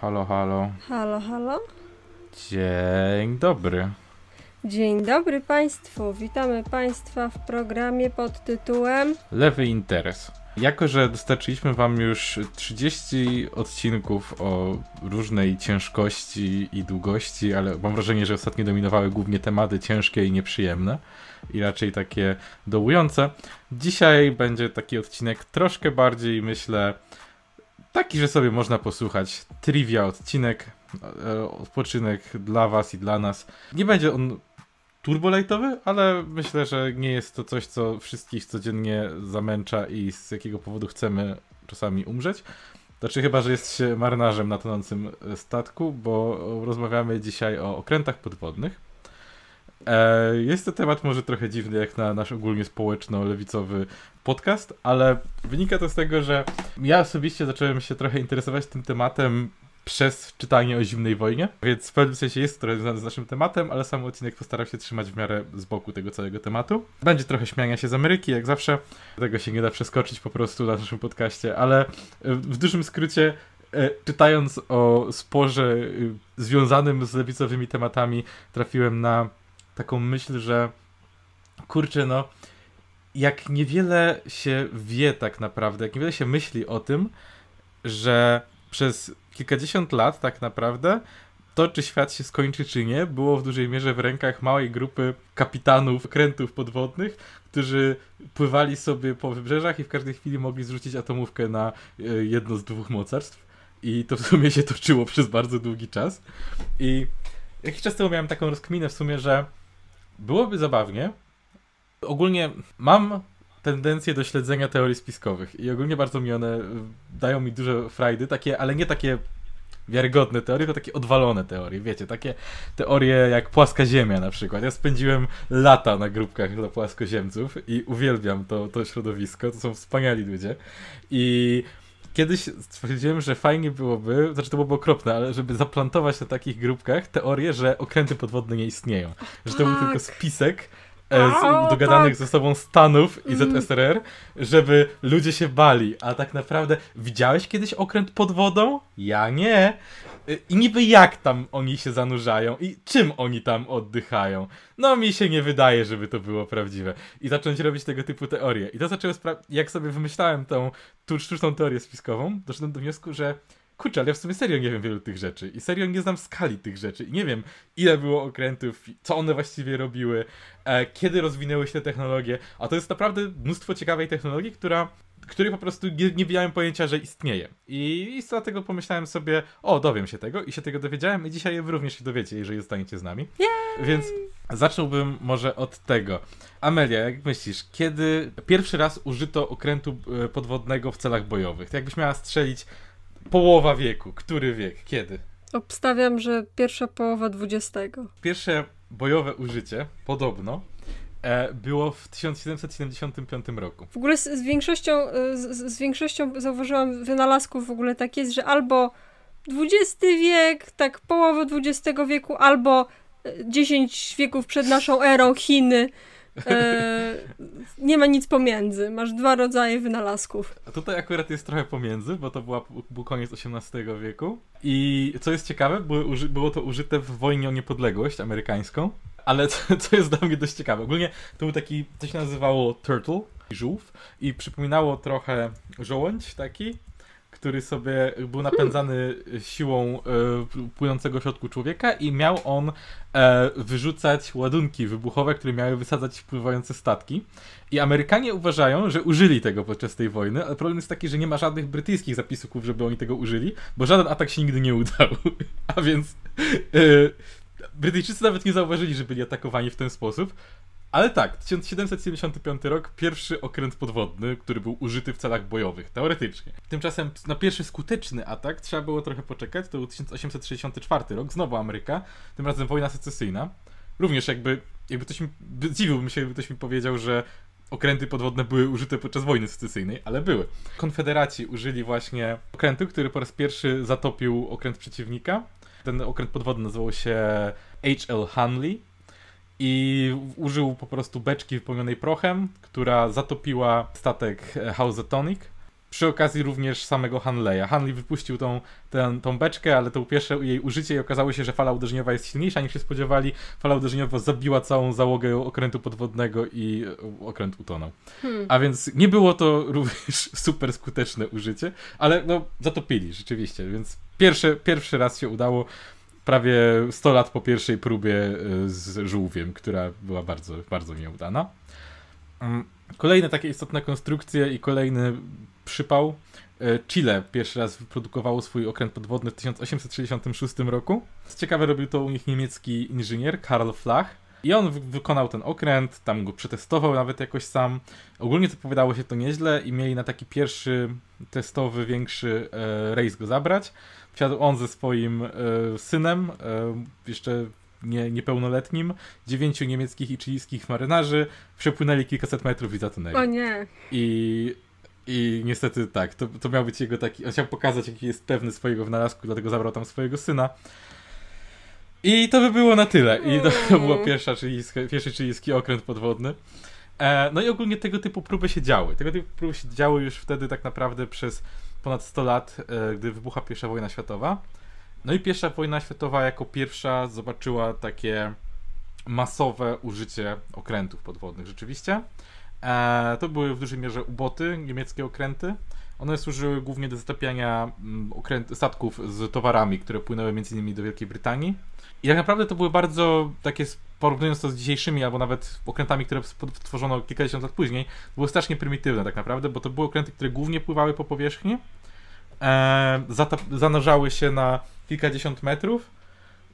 Halo, halo. Halo, halo. Dzień dobry. Dzień dobry Państwu. Witamy Państwa w programie pod tytułem Lewy Interes. Jako, że dostarczyliśmy Wam już 30 odcinków o różnej ciężkości i długości, ale mam wrażenie, że ostatnio dominowały głównie tematy ciężkie i nieprzyjemne i raczej takie dołujące, dzisiaj będzie taki odcinek troszkę bardziej, myślę, Taki, że sobie można posłuchać. Trivia odcinek, e, odpoczynek dla was i dla nas. Nie będzie on turbolejtowy, ale myślę, że nie jest to coś, co wszystkich codziennie zamęcza i z jakiego powodu chcemy czasami umrzeć. Znaczy chyba, że jest się marynarzem na tonącym statku, bo rozmawiamy dzisiaj o okrętach podwodnych. E, jest to temat może trochę dziwny jak na nasz ogólnie społeczno-lewicowy podcast, ale wynika to z tego, że ja osobiście zacząłem się trochę interesować tym tematem przez czytanie o zimnej wojnie, więc w pewnym sensie jest trochę związane z naszym tematem, ale sam odcinek postaram się trzymać w miarę z boku tego całego tematu. Będzie trochę śmiania się z Ameryki, jak zawsze. Tego się nie da przeskoczyć po prostu na naszym podcaście, ale e, w dużym skrócie e, czytając o sporze y, związanym z lewicowymi tematami, trafiłem na taką myśl, że kurczę, no jak niewiele się wie tak naprawdę, jak niewiele się myśli o tym, że przez kilkadziesiąt lat tak naprawdę to, czy świat się skończy, czy nie, było w dużej mierze w rękach małej grupy kapitanów krętów podwodnych, którzy pływali sobie po wybrzeżach i w każdej chwili mogli zrzucić atomówkę na e, jedno z dwóch mocarstw. I to w sumie się toczyło przez bardzo długi czas. I jakiś czas temu miałem taką rozkminę w sumie, że byłoby zabawnie. Ogólnie mam tendencję do śledzenia teorii spiskowych i ogólnie bardzo mi one e, dają mi dużo frajdy, takie, ale nie takie wiarygodne teorie, to takie odwalone teorie, wiecie, takie teorie jak płaska ziemia na przykład. Ja spędziłem lata na grupkach dla płaskoziemców i uwielbiam to, to środowisko, to są wspaniali ludzie i kiedyś stwierdziłem, że fajnie byłoby, znaczy to byłoby okropne, ale żeby zaplantować na takich grupkach teorię, że okręty podwodne nie istnieją. że to tak. był tylko tak. spisek E, z dogadanych tak. ze sobą Stanów i mm. ZSRR, żeby ludzie się bali. A tak naprawdę, widziałeś kiedyś okręt pod wodą? Ja nie. Y, I niby jak tam oni się zanurzają i czym oni tam oddychają. No mi się nie wydaje, żeby to było prawdziwe. I zacząć robić tego typu teorie. I to zaczęło, jak sobie wymyślałem tą tu sztuczną teorię spiskową, doszedłem do wniosku, że kurczę, ale ja w sumie serio nie wiem wielu tych rzeczy i serio nie znam skali tych rzeczy i nie wiem ile było okrętów, co one właściwie robiły, e, kiedy rozwinęły się te technologie, a to jest naprawdę mnóstwo ciekawej technologii, która której po prostu nie, nie miałem pojęcia, że istnieje. I, I dlatego pomyślałem sobie, o, dowiem się tego i się tego dowiedziałem i dzisiaj również się dowiecie, jeżeli zostaniecie z nami. Yay! Więc zacząłbym może od tego. Amelia, jak myślisz, kiedy pierwszy raz użyto okrętu e, podwodnego w celach bojowych? To jakbyś miała strzelić połowa wieku. Który wiek? Kiedy? Obstawiam, że pierwsza połowa XX. Pierwsze bojowe użycie, podobno, e, było w 1775 roku. W ogóle z, z większością, e, z, z, większością zauważyłam wynalazków w ogóle tak jest, że albo XX wiek, tak połowa XX wieku, albo 10 e, wieków przed naszą erą Chiny. E, nie ma nic pomiędzy. Masz dwa rodzaje wynalazków. A tutaj akurat jest trochę pomiędzy, bo to była, był koniec XVIII wieku. I co jest ciekawe, były, było to użyte w wojnie o niepodległość amerykańską. Ale co, co jest dla mnie dość ciekawe. Ogólnie to był taki, coś nazywało turtle, żółw i przypominało trochę żołądź taki, który sobie był napędzany siłą e, płynącego środku człowieka i miał on e, wyrzucać ładunki wybuchowe, które miały wysadzać wpływające statki. I Amerykanie uważają, że użyli tego podczas tej wojny, ale problem jest taki, że nie ma żadnych brytyjskich zapisów, żeby oni tego użyli, bo żaden atak się nigdy nie udał. A więc e, Brytyjczycy nawet nie zauważyli, że byli atakowani w ten sposób, ale tak, 1775 rok, pierwszy okręt podwodny, który był użyty w celach bojowych, teoretycznie. Tymczasem na no, pierwszy skuteczny atak trzeba było trochę poczekać, to był 1864 rok, znowu Ameryka, tym razem wojna secesyjna. Również jakby, jakby ktoś mi, dziwiłbym się, gdyby ktoś mi powiedział, że okręty podwodne były użyte podczas wojny secesyjnej, ale były. Konfederaci użyli właśnie okrętu, który po raz pierwszy zatopił okręt przeciwnika. Ten okręt podwodny nazywał się H.L. Hanley i użył po prostu beczki wypełnionej prochem, która zatopiła statek e, House Tonic. Przy okazji również samego Hanleya. Hanley wypuścił tą, ten, tą beczkę, ale to pierwsze jej użycie i okazało się, że fala uderzeniowa jest silniejsza niż się spodziewali. Fala uderzeniowa zabiła całą załogę okrętu podwodnego i e, okręt utonął. Hmm. A więc nie było to również super skuteczne użycie, ale no, zatopili rzeczywiście, więc pierwszy, pierwszy raz się udało prawie 100 lat po pierwszej próbie y, z żółwiem, która była bardzo, bardzo nieudana. Mm, kolejne takie istotne konstrukcje i kolejny przypał. Y, Chile pierwszy raz wyprodukowało swój okręt podwodny w 1866 roku. Co ciekawe, robił to u nich niemiecki inżynier Karl Flach i on wykonał ten okręt, tam go przetestował nawet jakoś sam. Ogólnie zapowiadało się to nieźle i mieli na taki pierwszy testowy, większy e, rejs go zabrać. Wsiadł on ze swoim e, synem, e, jeszcze nie, niepełnoletnim, dziewięciu niemieckich i chilijskich marynarzy, przepłynęli kilkaset metrów i zatonęli. O nie! I i niestety tak, to, to miał być jego taki. On chciał pokazać, jaki jest pewny swojego wynalazku, dlatego zabrał tam swojego syna. I to by było na tyle. I to mm. pierwsza, był pierwszy chilijski okręt podwodny. E, no i ogólnie tego typu próby się działy. Tego typu próby się działy już wtedy tak naprawdę przez ponad 100 lat, e, gdy wybucha pierwsza wojna światowa. No i pierwsza wojna światowa jako pierwsza zobaczyła takie masowe użycie okrętów podwodnych rzeczywiście. E, to były w dużej mierze uboty, niemieckie okręty. One służyły głównie do zatapiania mm, okręt, statków z towarami, które płynęły m.in. do Wielkiej Brytanii. I tak naprawdę to były bardzo takie, porównując to z dzisiejszymi, albo nawet okrętami, które stworzono kilkadziesiąt lat później, były strasznie prymitywne tak naprawdę, bo to były okręty, które głównie pływały po powierzchni, e, zanurzały się na kilkadziesiąt metrów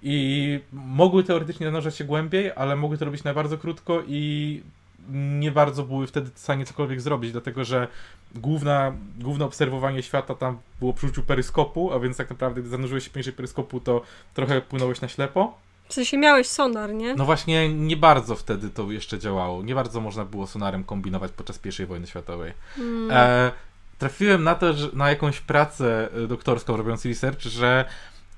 i mogły teoretycznie zanurzać się głębiej, ale mogły to robić na bardzo krótko i nie bardzo były wtedy w stanie cokolwiek zrobić, dlatego że główna, główne obserwowanie świata tam było przy użyciu peryskopu, a więc tak naprawdę gdy zanurzyłeś się poniżej peryskopu, to trochę płynąłeś na ślepo. W sensie miałeś sonar, nie? No właśnie, nie bardzo wtedy to jeszcze działało. Nie bardzo można było sonarem kombinować podczas I wojny światowej. Mm. E, trafiłem na to, że, na jakąś pracę e, doktorską robiąc research, że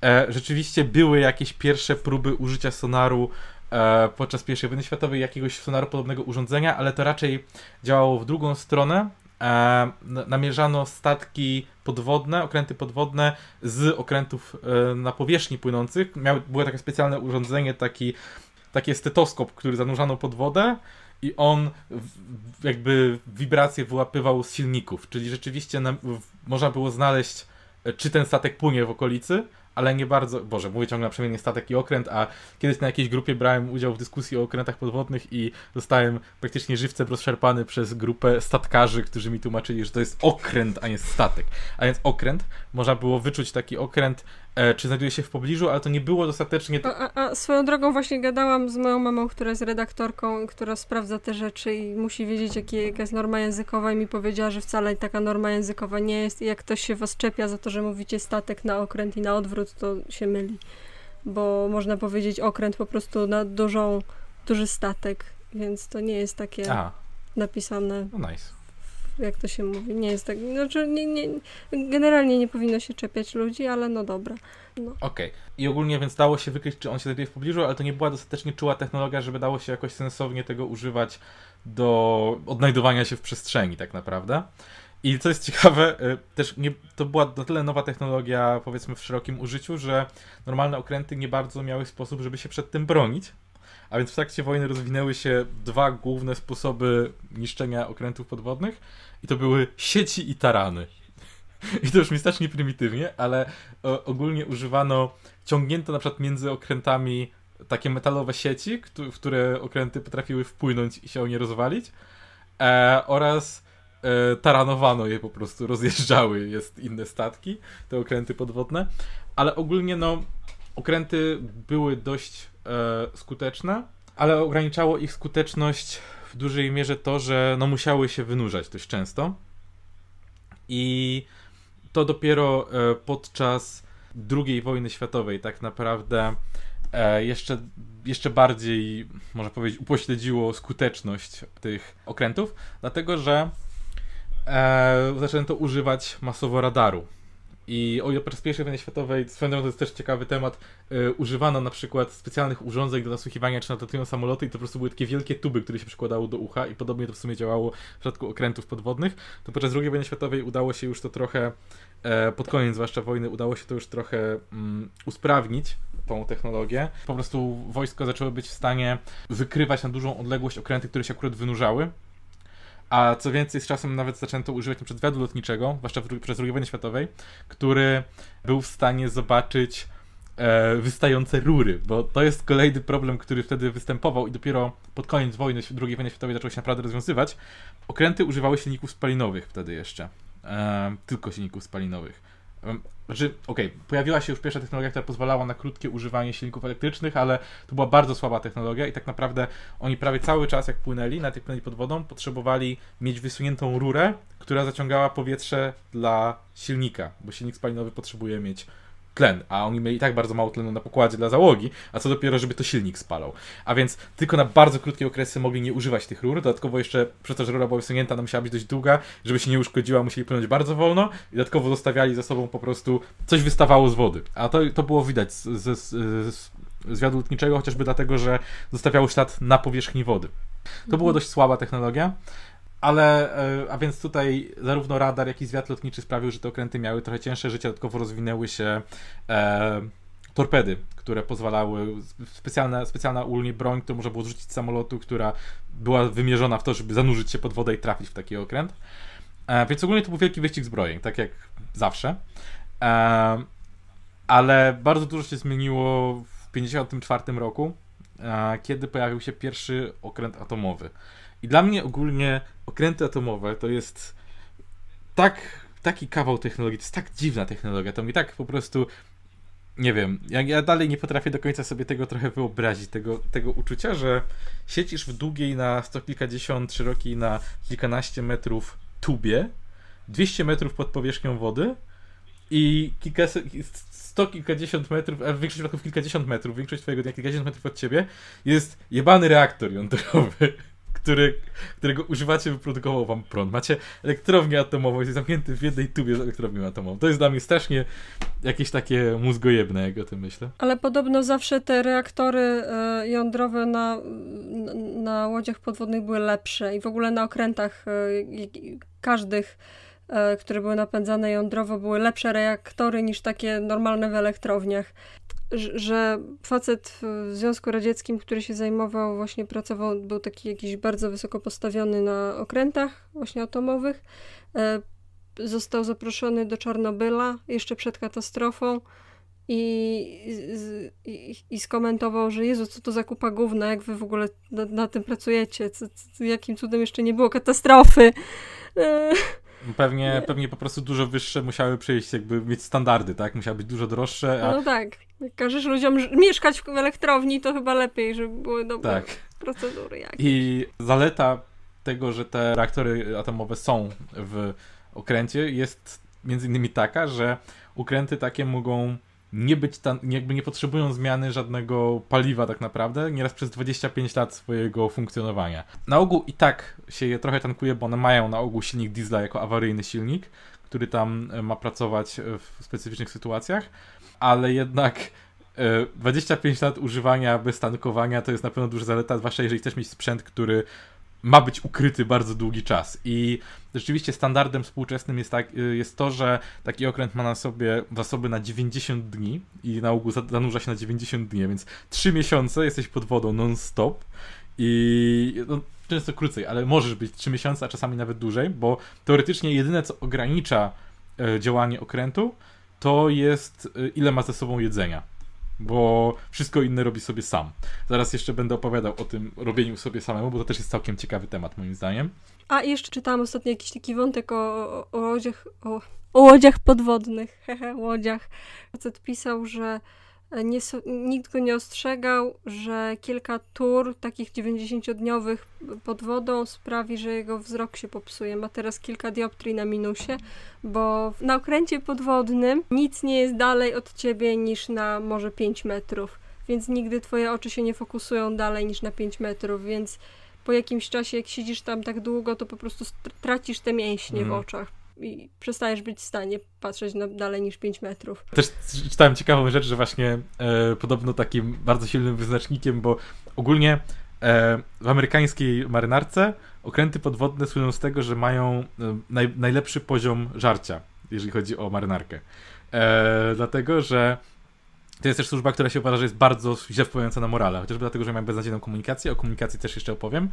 e, rzeczywiście były jakieś pierwsze próby użycia sonaru E, podczas I wojny światowej jakiegoś sonaru podobnego urządzenia, ale to raczej działało w drugą stronę. E, namierzano statki podwodne, okręty podwodne z okrętów e, na powierzchni płynących. Miały, było takie specjalne urządzenie, taki, taki stetoskop, który zanurzano pod wodę i on jakby wibracje wyłapywał z silników, czyli rzeczywiście na, w, można było znaleźć, czy ten statek płynie w okolicy, ale nie bardzo, boże, mówię ciągle na przemiennie statek i okręt, a kiedyś na jakiejś grupie brałem udział w dyskusji o okrętach podwodnych i zostałem praktycznie żywcem rozszarpany przez grupę statkarzy, którzy mi tłumaczyli, że to jest okręt, a nie statek. A więc okręt, można było wyczuć taki okręt, e, czy znajduje się w pobliżu, ale to nie było dostatecznie... A, a, a swoją drogą właśnie gadałam z moją mamą, która jest redaktorką, która sprawdza te rzeczy i musi wiedzieć, jakie, jaka jest norma językowa i mi powiedziała, że wcale taka norma językowa nie jest i jak ktoś się was czepia za to, że mówicie statek na okręt i na odwrót, to się myli. Bo można powiedzieć okręt po prostu na dużą, duży statek, więc to nie jest takie napisane. No nice. Jak to się mówi? Nie jest tak. Znaczy, nie, nie, generalnie nie powinno się czepiać ludzi, ale no dobra. No. Okej. Okay. I ogólnie więc dało się wykryć, czy on się znajduje w pobliżu, ale to nie była dostatecznie czuła technologia, żeby dało się jakoś sensownie tego używać do odnajdowania się w przestrzeni, tak naprawdę. I co jest ciekawe, y, też nie, to była na tyle nowa technologia, powiedzmy w szerokim użyciu, że normalne okręty nie bardzo miały sposób, żeby się przed tym bronić. A więc w trakcie wojny rozwinęły się dwa główne sposoby niszczenia okrętów podwodnych i to były sieci i tarany. I to już mi strasznie prymitywnie, ale ogólnie używano, ciągnięto na przykład między okrętami takie metalowe sieci, w które okręty potrafiły wpłynąć i się o nie rozwalić, e, oraz E, taranowano je po prostu, rozjeżdżały, jest inne statki, te okręty podwodne, ale ogólnie no okręty były dość e, skuteczne, ale ograniczało ich skuteczność w dużej mierze to, że no musiały się wynurzać dość często i to dopiero e, podczas II wojny światowej tak naprawdę e, jeszcze, jeszcze bardziej, można powiedzieć, upośledziło skuteczność tych okrętów, dlatego że e, zaczęto używać masowo radaru. I o ile podczas I wojny światowej, swoją to jest też ciekawy temat, e, używano na przykład specjalnych urządzeń do nasłuchiwania, czy nadlatują samoloty i to po prostu były takie wielkie tuby, które się przykładało do ucha i podobnie to w sumie działało w przypadku okrętów podwodnych. To podczas II wojny światowej udało się już to trochę, e, pod koniec zwłaszcza wojny, udało się to już trochę mm, usprawnić, tą technologię. Po prostu wojsko zaczęło być w stanie wykrywać na dużą odległość okręty, które się akurat wynurzały a co więcej, z czasem nawet zaczęto używać np. wiadu lotniczego, zwłaszcza przez II wojnę światowej, który był w stanie zobaczyć e, wystające rury, bo to jest kolejny problem, który wtedy występował i dopiero pod koniec wojny, II wojny światowej zaczął się naprawdę rozwiązywać. Okręty używały silników spalinowych wtedy jeszcze. E, tylko silników spalinowych znaczy, okej, okay, pojawiła się już pierwsza technologia, która pozwalała na krótkie używanie silników elektrycznych, ale to była bardzo słaba technologia i tak naprawdę oni prawie cały czas, jak płynęli, na tej płynęli pod wodą, potrzebowali mieć wysuniętą rurę, która zaciągała powietrze dla silnika, bo silnik spalinowy potrzebuje mieć tlen, a oni mieli tak bardzo mało tlenu na pokładzie dla załogi, a co dopiero, żeby to silnik spalał. A więc tylko na bardzo krótkie okresy mogli nie używać tych rur, dodatkowo jeszcze przez to, że rura była wysunięta, ona musiała być dość długa, żeby się nie uszkodziła, musieli płynąć bardzo wolno i dodatkowo zostawiali za sobą po prostu coś wystawało z wody. A to, to było widać z, z, z, z wiadu lotniczego, chociażby dlatego, że zostawiało ślad na powierzchni wody. To była dość słaba technologia. Ale, e, a więc tutaj zarówno radar, jak i zwiat lotniczy sprawił, że te okręty miały trochę cięższe życie, dodatkowo rozwinęły się e, torpedy, które pozwalały, specjalna, specjalna ulnie broń, którą można było zrzucić z samolotu, która była wymierzona w to, żeby zanurzyć się pod wodę i trafić w taki okręt. E, więc ogólnie to był wielki wyścig zbrojeń, tak jak zawsze. E, ale bardzo dużo się zmieniło w 1954 roku, e, kiedy pojawił się pierwszy okręt atomowy. I dla mnie ogólnie okręty atomowe to jest tak, taki kawał technologii, to jest tak dziwna technologia, to mi tak po prostu nie wiem, ja, ja, dalej nie potrafię do końca sobie tego trochę wyobrazić, tego, tego uczucia, że siedzisz w długiej na sto kilkadziesiąt, szerokiej na kilkanaście metrów tubie, 200 metrów pod powierzchnią wody i kilkaset, sto kilkadziesiąt metrów, a w większości przypadków kilkadziesiąt metrów, większość twojego dnia kilkadziesiąt metrów od ciebie jest jebany reaktor jądrowy który, którego używacie, wyprodukował wam prąd. Macie elektrownię atomową, jest zamknięty w jednej tubie z elektrownią atomową. To jest dla mnie strasznie jakieś takie mózgojebne, jak o tym myślę. Ale podobno zawsze te reaktory e, jądrowe na, na łodziach podwodnych były lepsze i w ogóle na okrętach e, każdych e, które były napędzane jądrowo, były lepsze reaktory niż takie normalne w elektrowniach że facet w Związku Radzieckim, który się zajmował, właśnie pracował, był taki jakiś bardzo wysoko postawiony na okrętach właśnie atomowych, e, został zaproszony do Czarnobyla jeszcze przed katastrofą i, i, i skomentował, że Jezu, co to za kupa gówna, jak wy w ogóle na, na tym pracujecie, co, co, jakim cudem jeszcze nie było katastrofy. E, Pewnie, pewnie po prostu dużo wyższe musiały przyjść, jakby mieć standardy, tak? Musiały być dużo droższe. A... No tak. Jak każesz ludziom mieszkać w elektrowni, to chyba lepiej, żeby były dobre tak. procedury jakieś. I zaleta tego, że te reaktory atomowe są w okręcie jest między innymi taka, że okręty takie mogą nie być tam, jakby nie potrzebują zmiany żadnego paliwa tak naprawdę, nieraz przez 25 lat swojego funkcjonowania. Na ogół i tak się je trochę tankuje, bo one mają na ogół silnik diesla jako awaryjny silnik, który tam e, ma pracować w specyficznych sytuacjach, ale jednak 25 e, lat używania bez tankowania to jest na pewno duża zaleta, zwłaszcza jeżeli chcesz mieć sprzęt, który ma być ukryty bardzo długi czas. I rzeczywiście standardem współczesnym jest, tak, y, jest to, że taki okręt ma na sobie zasoby na 90 dni i na ogół zanurza się na 90 dni, więc 3 miesiące jesteś pod wodą non-stop i no, często krócej, ale możesz być 3 miesiące, a czasami nawet dłużej, bo teoretycznie jedyne co ogranicza e, działanie okrętu to jest y, ile ma ze sobą jedzenia bo wszystko inne robi sobie sam. Zaraz jeszcze będę opowiadał o tym robieniu sobie samemu, bo to też jest całkiem ciekawy temat moim zdaniem. A jeszcze czytałam ostatnio jakiś taki wątek o, o, o łodziach, o, o łodziach podwodnych, hehe, łodziach. Facet pisał, że E, nie, nikt go nie ostrzegał, że kilka tur takich 90-dniowych pod wodą sprawi, że jego wzrok się popsuje. Ma teraz kilka dioptrii na minusie, bo na okręcie podwodnym nic nie jest dalej od ciebie niż na może 5 metrów, więc nigdy twoje oczy się nie fokusują dalej niż na 5 metrów, więc po jakimś czasie, jak siedzisz tam tak długo, to po prostu tracisz te mięśnie mm. w mhm. oczach i przestajesz być w stanie patrzeć na dalej niż 5 metrów. Też czytałem ciekawą rzecz, że właśnie e, podobno takim bardzo silnym wyznacznikiem, bo ogólnie e, w amerykańskiej marynarce okręty podwodne słyną z tego, że mają e, naj, najlepszy poziom żarcia, jeżeli chodzi o marynarkę. E, dlatego, że to jest też służba, która się uważa, że jest bardzo źle wpływająca na morale, chociażby dlatego, że mają beznadziejną komunikację, o komunikacji też jeszcze opowiem,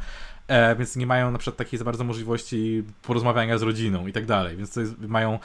e, więc nie mają na przykład takiej za bardzo możliwości porozmawiania z rodziną i tak dalej, więc to jest, mają e,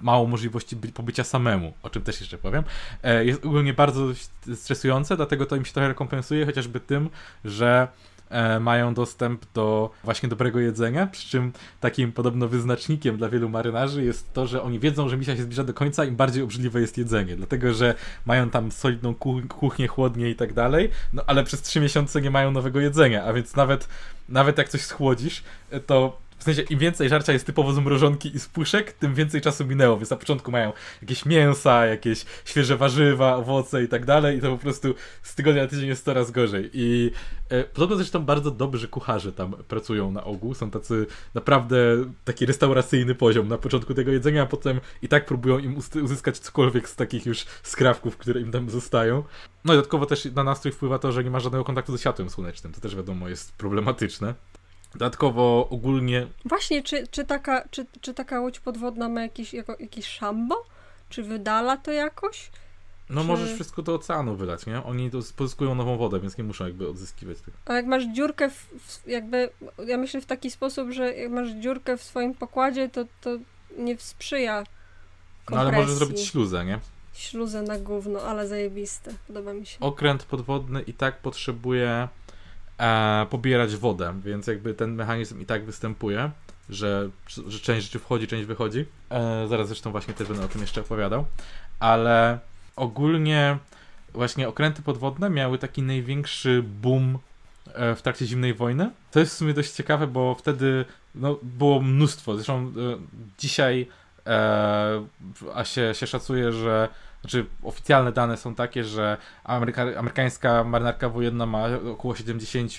mało możliwości by, pobycia samemu, o czym też jeszcze powiem. E, jest ogólnie bardzo stresujące, dlatego to im się trochę rekompensuje, chociażby tym, że E, mają dostęp do właśnie dobrego jedzenia, przy czym takim podobno wyznacznikiem dla wielu marynarzy jest to, że oni wiedzą, że misja się zbliża do końca, im bardziej obrzydliwe jest jedzenie, dlatego że mają tam solidną kuchnię, chłodnię i tak dalej, no ale przez trzy miesiące nie mają nowego jedzenia, a więc nawet, nawet jak coś schłodzisz, e, to w sensie im więcej żarcia jest typowo z mrożonki i z puszek, tym więcej czasu minęło, więc na początku mają jakieś mięsa, jakieś świeże warzywa, owoce i tak dalej i to po prostu z tygodnia na tydzień jest coraz gorzej. I e, podobno zresztą bardzo dobrzy kucharze tam pracują na ogół, są tacy naprawdę taki restauracyjny poziom na początku tego jedzenia, a potem i tak próbują im uzyskać cokolwiek z takich już skrawków, które im tam zostają. No i dodatkowo też na nastrój wpływa to, że nie ma żadnego kontaktu ze światłem słonecznym, to też wiadomo jest problematyczne. Dodatkowo ogólnie. Właśnie, czy, czy, taka, czy, czy taka łódź podwodna ma jakieś, jako, jakieś szambo? Czy wydala to jakoś? No czy... możesz wszystko do oceanu wylać, nie? Oni to pozyskują nową wodę, więc nie muszą jakby odzyskiwać tego. A jak masz dziurkę, w, w, jakby, ja myślę w taki sposób, że jak masz dziurkę w swoim pokładzie, to, to nie sprzyja kompresji. No ale możesz zrobić śluzę, nie? Śluzę na gówno, ale zajebiste, podoba mi się. Okręt podwodny i tak potrzebuje e, pobierać wodę, więc jakby ten mechanizm i tak występuje, że, że część rzeczy wchodzi, część wychodzi. E, zaraz zresztą właśnie też będę o tym jeszcze opowiadał, ale ogólnie właśnie okręty podwodne miały taki największy boom e, w trakcie zimnej wojny. To jest w sumie dość ciekawe, bo wtedy no, było mnóstwo. Zresztą e, dzisiaj e, a się, się szacuje, że znaczy, oficjalne dane są takie, że ameryka, amerykańska marynarka wojenna ma około 70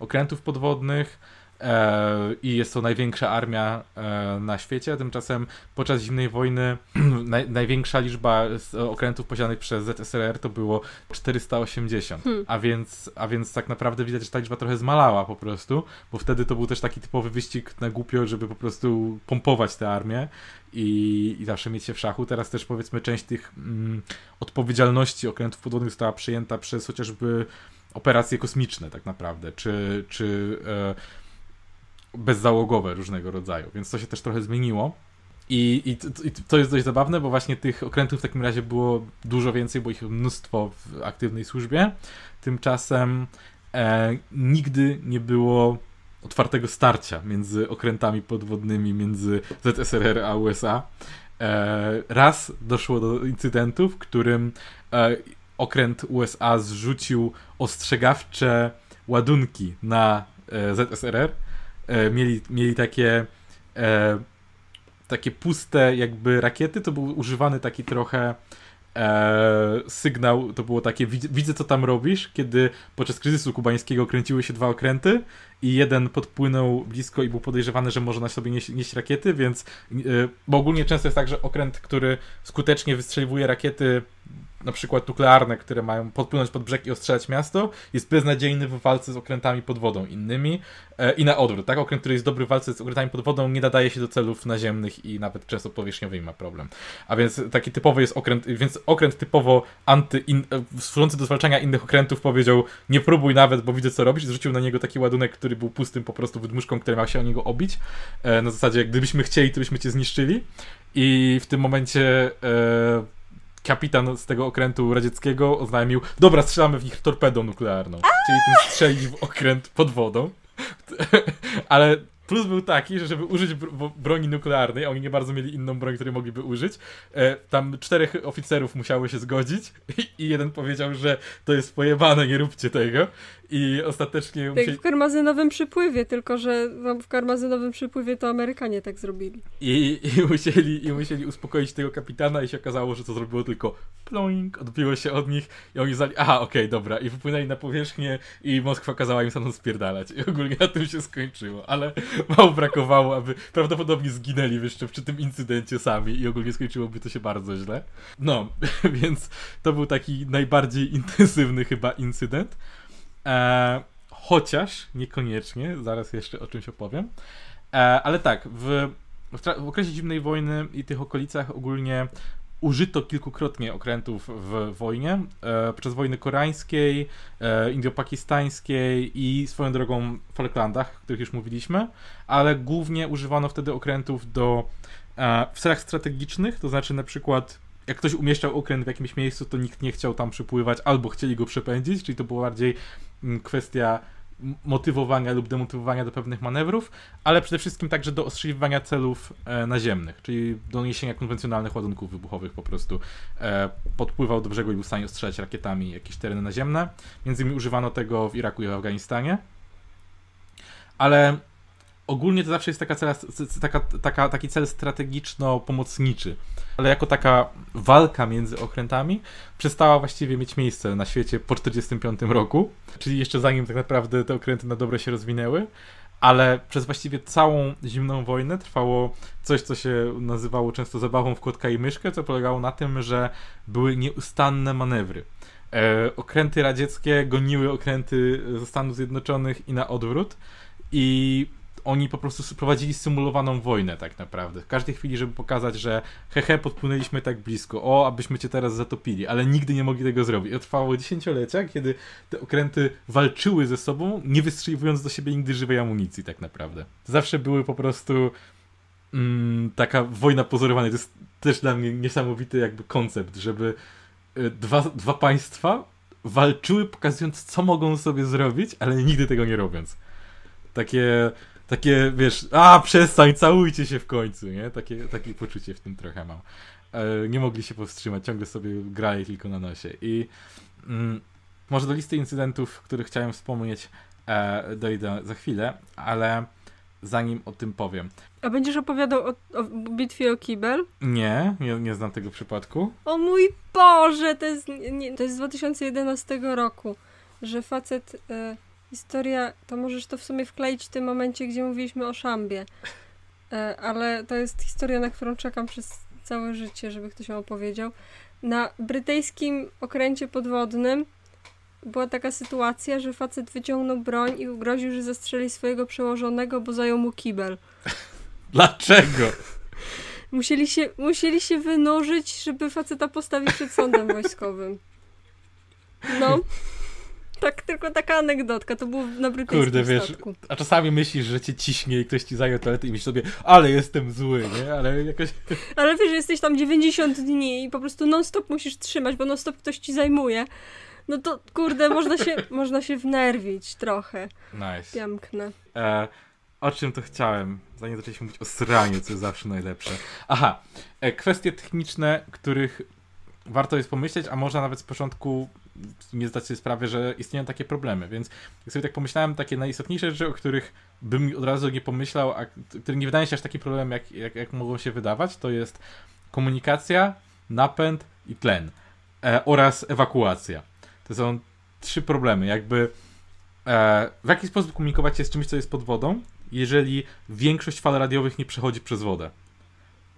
okrętów podwodnych, E, i jest to największa armia e, na świecie. Tymczasem podczas zimnej wojny naj, największa liczba okrętów posiadanych przez ZSRR to było 480, hmm. a, więc, a więc tak naprawdę widać, że ta liczba trochę zmalała po prostu, bo wtedy to był też taki typowy wyścig na głupio, żeby po prostu pompować tę armię i, i zawsze mieć się w szachu. Teraz też powiedzmy część tych mm, odpowiedzialności okrętów podwodnych została przyjęta przez chociażby operacje kosmiczne tak naprawdę, czy, czy e, bezzałogowe różnego rodzaju, więc to się też trochę zmieniło. I, i, i, to jest dość zabawne, bo właśnie tych okrętów w takim razie było dużo więcej, bo ich mnóstwo w aktywnej służbie. Tymczasem e, nigdy nie było otwartego starcia między okrętami podwodnymi, między ZSRR a USA. E, raz doszło do incydentu, w którym e, okręt USA zrzucił ostrzegawcze ładunki na e, ZSRR E, mieli, mieli takie e, takie puste jakby rakiety, to był używany taki trochę e, sygnał, to było takie widzę co tam robisz, kiedy podczas kryzysu kubańskiego kręciły się dwa okręty i jeden podpłynął blisko i był podejrzewany, że może na sobie nieść, nieść rakiety, więc e, bo ogólnie często jest tak, że okręt, który skutecznie wystrzeliwuje rakiety na przykład nuklearne, które mają podpłynąć pod brzeg i ostrzelać miasto, jest beznadziejny w walce z okrętami pod wodą innymi e, i na odwrót, tak? Okręt, który jest dobry w walce z okrętami pod wodą, nie nadaje się do celów naziemnych i nawet często powierzchniowymi ma problem. A więc taki typowy jest okręt, więc okręt typowo anty, in, e, służący do zwalczania innych okrętów powiedział, nie próbuj nawet, bo widzę co robisz, zrzucił na niego taki ładunek, który był pustym po prostu wydmuszką, który miał się o niego obić, e, na zasadzie, gdybyśmy chcieli, to byśmy cię zniszczyli i w tym momencie... E, kapitan z tego okrętu radzieckiego oznajmił, dobra, strzelamy w nich torpedą nuklearną. Czyli ten strzelić w okręt pod wodą. Ale plus był taki, że żeby użyć broni nuklearnej, oni nie bardzo mieli inną broń, której mogliby użyć, e, tam czterech oficerów musiało się zgodzić i jeden powiedział, że to jest pojebane, nie róbcie tego. I ostatecznie... Tak musieli... w karmazynowym przypływie, tylko że no, w karmazynowym przypływie to Amerykanie tak zrobili. I, i, musieli, I musieli uspokoić tego kapitana i się okazało, że to zrobiło tylko ploink, odbiło się od nich i oni zali aha, okej, okay, dobra. I wypłynęli na powierzchnię i Moskwa kazała im samą spierdalać. I ogólnie na tym się skończyło, ale mało brakowało, aby prawdopodobnie zginęli jeszcze przy tym incydencie sami i ogólnie skończyłoby to się bardzo źle. No, więc to był taki najbardziej intensywny chyba incydent. E, chociaż niekoniecznie, zaraz jeszcze o czymś opowiem. E, ale tak, w, w, w okresie zimnej wojny i tych okolicach ogólnie użyto kilkukrotnie okrętów w wojnie. E, przez wojny koreańskiej, e, indio-pakistańskiej i swoją drogą w Falklandach, o których już mówiliśmy, ale głównie używano wtedy okrętów do e, w celach strategicznych, to znaczy na przykład jak ktoś umieszczał okręt w jakimś miejscu, to nikt nie chciał tam przypływać albo chcieli go przepędzić, czyli to było bardziej kwestia motywowania lub demotywowania do pewnych manewrów, ale przede wszystkim także do ostrzeliwania celów e, naziemnych, czyli do niesienia konwencjonalnych ładunków wybuchowych po prostu. E, podpływał do brzegu i był w stanie ostrzelać rakietami jakieś tereny naziemne. Między innymi używano tego w Iraku i w Afganistanie. Ale ogólnie to zawsze jest taka, cela, taka, taka, taki cel strategiczno-pomocniczy, ale jako taka walka między okrętami przestała właściwie mieć miejsce na świecie po 1945 roku, czyli jeszcze zanim tak naprawdę te okręty na dobre się rozwinęły, ale przez właściwie całą zimną wojnę trwało coś, co się nazywało często zabawą w kotka i myszkę, co polegało na tym, że były nieustanne manewry. E, okręty radzieckie goniły okręty ze Stanów Zjednoczonych i na odwrót. I oni po prostu prowadzili symulowaną wojnę tak naprawdę. W każdej chwili, żeby pokazać, że hehe, podpłynęliśmy tak blisko, o, abyśmy cię teraz zatopili, ale nigdy nie mogli tego zrobić. I trwało dziesięciolecia, kiedy te okręty walczyły ze sobą, nie wystrzeliwując do siebie nigdy żywej amunicji tak naprawdę. Zawsze były po prostu mm, taka wojna pozorowana. To jest też dla mnie niesamowity jakby koncept, żeby y, dwa, dwa państwa walczyły pokazując, co mogą sobie zrobić, ale nigdy tego nie robiąc. Takie takie, wiesz, a przestań, całujcie się w końcu, nie? Takie, takie poczucie w tym trochę mam. E, nie mogli się powstrzymać, ciągle sobie grali tylko na nosie. I mm, może do listy incydentów, których chciałem wspomnieć, e, dojdę za chwilę, ale zanim o tym powiem. A będziesz opowiadał o, o bitwie o kibel? Nie, nie, nie, znam tego przypadku. O mój Boże, to jest, nie, to jest z 2011 roku, że facet... Y historia, to możesz to w sumie wkleić w tym momencie, gdzie mówiliśmy o szambie. E, ale to jest historia, na którą czekam przez całe życie, żeby ktoś ją opowiedział. Na brytyjskim okręcie podwodnym była taka sytuacja, że facet wyciągnął broń i ugroził, że zastrzeli swojego przełożonego, bo zajął mu kibel. Dlaczego? Musieli się, musieli się wynurzyć, żeby faceta postawić przed sądem wojskowym. No. Tak, tylko taka anegdotka, to było na brytyjskim Kurde, wiesz, a czasami myślisz, że cię ciśnie i ktoś ci zajął toalety i myślisz sobie, ale jestem zły, nie? Ale jakoś... Ale wiesz, że jesteś tam 90 dni i po prostu non-stop musisz trzymać, bo non-stop ktoś ci zajmuje. No to, kurde, można się, można się wnerwić trochę. Nice. Piękne. E, o czym to chciałem? Zanim zaczęliśmy mówić o sraniu, co jest zawsze najlepsze. Aha, e, kwestie techniczne, których warto jest pomyśleć, a można nawet z początku nie zdać sobie sprawy, że istnieją takie problemy, więc jak sobie tak pomyślałem, takie najistotniejsze rzeczy, o których bym od razu nie pomyślał, a które nie wydają się aż takim problemem, jak, jak, jak mogą się wydawać, to jest komunikacja, napęd i tlen e, oraz ewakuacja. To są trzy problemy, jakby e, w jaki sposób komunikować się z czymś, co jest pod wodą, jeżeli większość fal radiowych nie przechodzi przez wodę.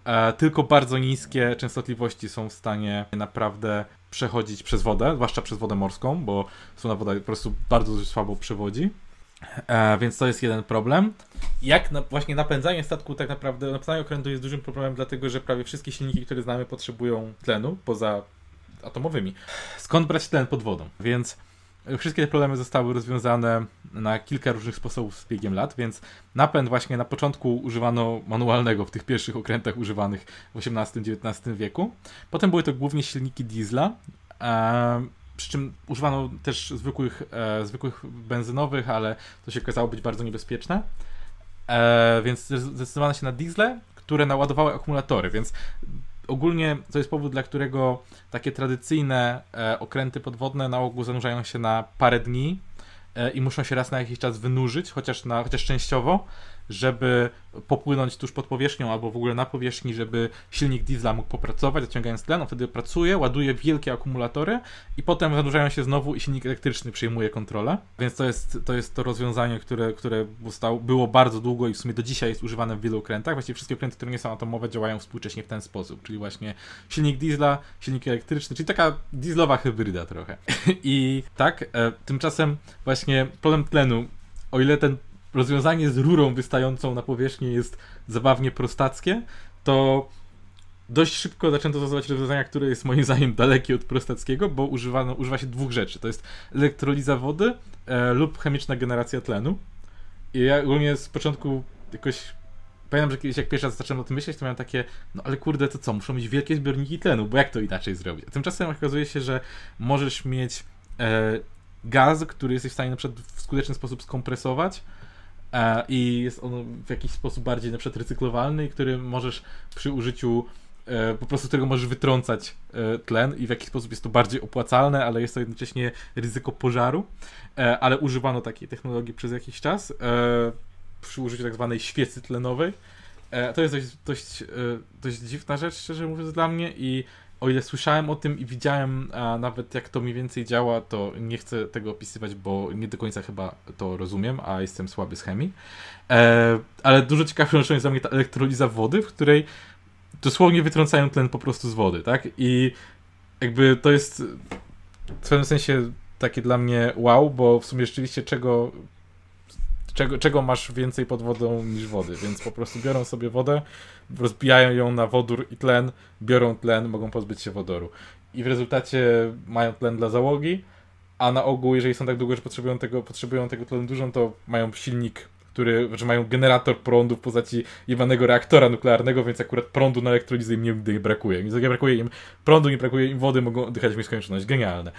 E, tylko bardzo niskie częstotliwości są w stanie naprawdę przechodzić przez wodę, zwłaszcza przez wodę morską, bo słona woda po prostu bardzo słabo przewodzi. E, więc to jest jeden problem. Jak na, właśnie napędzanie statku, tak naprawdę napędzanie okrętu jest dużym problemem, dlatego że prawie wszystkie silniki, które znamy, potrzebują tlenu, poza atomowymi. Skąd brać tlen pod wodą? Więc Wszystkie te problemy zostały rozwiązane na kilka różnych sposobów z biegiem lat, więc napęd właśnie na początku używano manualnego w tych pierwszych okrętach używanych w XVIII-XIX wieku. Potem były to głównie silniki diesla, e, przy czym używano też zwykłych, e, zwykłych benzynowych, ale to się okazało być bardzo niebezpieczne. E, więc zdecydowano się na diesle, które naładowały akumulatory, więc ogólnie to jest powód, dla którego takie tradycyjne e, okręty podwodne na ogół zanurzają się na parę dni e, i muszą się raz na jakiś czas wynurzyć, chociaż, na, chociaż częściowo, żeby popłynąć tuż pod powierzchnią albo w ogóle na powierzchni, żeby silnik diesla mógł popracować, zaciągając tlen, on wtedy pracuje, ładuje wielkie akumulatory i potem zadłużają się znowu i silnik elektryczny przejmuje kontrolę. Więc to jest to, jest to rozwiązanie, które, które stało, było bardzo długo i w sumie do dzisiaj jest używane w wielu okrętach. Właściwie wszystkie okręty, które nie są atomowe, działają współcześnie w ten sposób, czyli właśnie silnik diesla, silnik elektryczny, czyli taka dieslowa hybryda trochę. I tak, e, tymczasem właśnie problem tlenu, o ile ten rozwiązanie z rurą wystającą na powierzchni jest zabawnie prostackie, to dość szybko zaczęto stosować rozwiązania, które jest moim zdaniem dalekie od prostackiego, bo używano, używa się dwóch rzeczy. To jest elektroliza wody e, lub chemiczna generacja tlenu. I ja ogólnie z początku jakoś pamiętam, że kiedyś jak pierwszy raz zacząłem o tym myśleć, to miałem takie, no ale kurde, to co, muszą mieć wielkie zbiorniki tlenu, bo jak to inaczej zrobić? A tymczasem okazuje się, że możesz mieć e, gaz, który jesteś w stanie na przykład w skuteczny sposób skompresować, E, i jest on w jakiś sposób bardziej na przykład recyklowalny, który możesz przy użyciu e, po prostu tego możesz wytrącać e, tlen i w jakiś sposób jest to bardziej opłacalne, ale jest to jednocześnie ryzyko pożaru, ale używano takiej technologii przez jakiś czas przy użyciu tak zwanej świecy tlenowej. To jest dość, dość, dość dziwna rzecz, szczerze mówiąc, dla mnie i o ile słyszałem o tym i widziałem a nawet jak to mniej więcej działa, to nie chcę tego opisywać, bo nie do końca chyba to rozumiem, a jestem słaby z chemii. E, ale dużo ciekawszą rzeczą jest dla mnie ta elektroliza wody, w której dosłownie wytrącają tlen po prostu z wody, tak? I jakby to jest w pewnym sensie takie dla mnie wow, bo w sumie rzeczywiście czego czego, czego masz więcej pod wodą niż wody, więc po prostu biorą sobie wodę, rozbijają ją na wodór i tlen, biorą tlen, mogą pozbyć się wodoru. I w rezultacie mają tlen dla załogi, a na ogół, jeżeli są tak długo, że potrzebują tego, potrzebują tego tlenu dużą, to mają silnik, który, że mają generator prądu w postaci jebanego reaktora nuklearnego, więc akurat prądu na elektrolizę im nigdy nie brakuje. Im nie brakuje im prądu, nie brakuje im wody, mogą oddychać w nieskończoność. Genialne.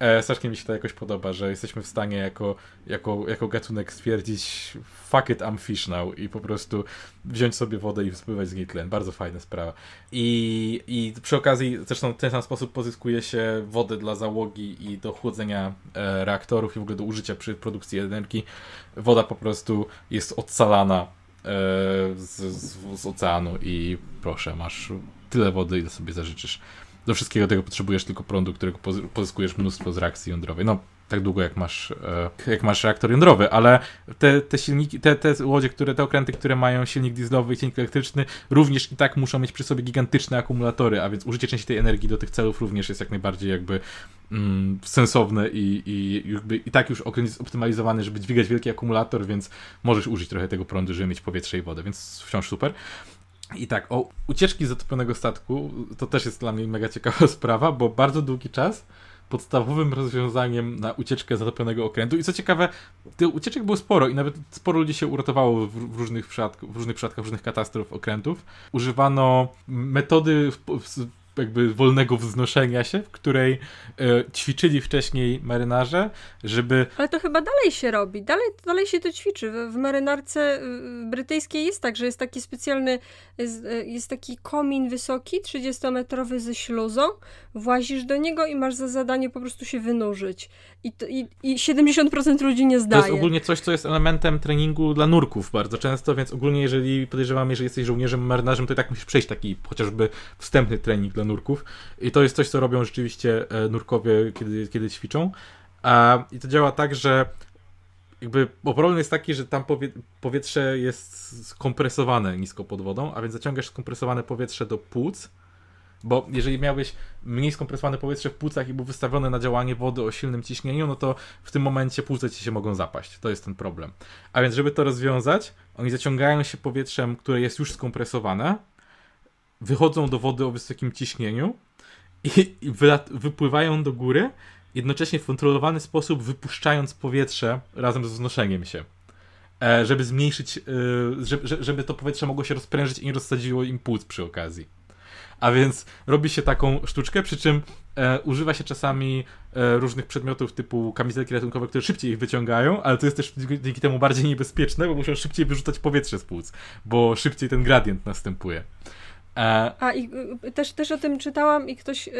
E, strasznie mi się to jakoś podoba, że jesteśmy w stanie jako, jako, jako gatunek stwierdzić fuck it, I'm fish now i po prostu wziąć sobie wodę i spływać z niej tlen. Bardzo fajna sprawa. I, i przy okazji zresztą w ten sam sposób pozyskuje się wodę dla załogi i do chłodzenia e, reaktorów i w ogóle do użycia przy produkcji energii. Woda po prostu jest odsalana e, z, z, z oceanu i proszę, masz tyle wody, ile sobie zażyczysz. Do wszystkiego tego potrzebujesz tylko prądu, którego pozyskujesz mnóstwo z reakcji jądrowej. No, tak długo jak masz, e, jak masz reaktor jądrowy, ale te, te silniki, te, te łodzie, które, te okręty, które mają silnik dieslowy i silnik elektryczny, również i tak muszą mieć przy sobie gigantyczne akumulatory, a więc użycie części tej energii do tych celów również jest jak najbardziej jakby mm, sensowne i, i, jakby, i tak już okręt jest optymalizowany, żeby dźwigać wielki akumulator, więc możesz użyć trochę tego prądu, żeby mieć powietrze i wodę, więc wciąż super. I tak, o ucieczki z zatopionego statku, to też jest dla mnie mega ciekawa sprawa, bo bardzo długi czas podstawowym rozwiązaniem na ucieczkę zatopionego okrętu. I co ciekawe, tych ucieczek było sporo i nawet sporo ludzi się uratowało w, w różnych, przypadku, w różnych przypadkach, w różnych katastrof okrętów. Używano metody w, w, jakby wolnego wznoszenia się, w której e, ćwiczyli wcześniej marynarze, żeby... Ale to chyba dalej się robi, dalej, dalej się to ćwiczy. W, w marynarce brytyjskiej jest tak, że jest taki specjalny, jest, jest taki komin wysoki, 30-metrowy ze śluzą, włazisz do niego i masz za zadanie po prostu się wynurzyć. I, to, i, i 70% ludzi nie zdaje. To jest ogólnie coś, co jest elementem treningu dla nurków bardzo często, więc ogólnie jeżeli podejrzewam, że jesteś żołnierzem, marynarzem, to i tak musisz przejść taki chociażby wstępny trening dla nurków. I to jest coś, co robią rzeczywiście e, nurkowie, kiedy, kiedy ćwiczą. I to działa tak, że jakby, bo problem jest taki, że tam powietrze jest skompresowane nisko pod wodą, a więc zaciągasz skompresowane powietrze do płuc, bo jeżeli miałbyś mniej skompresowane powietrze w płucach i był wystawione na działanie wody o silnym ciśnieniu, no to w tym momencie płuce ci się mogą zapaść. To jest ten problem. A więc, żeby to rozwiązać, oni zaciągają się powietrzem, które jest już skompresowane, wychodzą do wody o wysokim ciśnieniu i, i wypływają do góry, jednocześnie w kontrolowany sposób wypuszczając powietrze razem z wznoszeniem się. E, żeby zmniejszyć, e, żeby, żeby to powietrze mogło się rozprężyć i nie rozsadziło im płuc przy okazji. A więc robi się taką sztuczkę, przy czym e, używa się czasami e, różnych przedmiotów typu kamizelki ratunkowe, które szybciej ich wyciągają, ale to jest też dzięki temu bardziej niebezpieczne, bo muszą szybciej wyrzucać powietrze z płuc, bo szybciej ten gradient następuje. A i y, też, też o tym czytałam i ktoś y,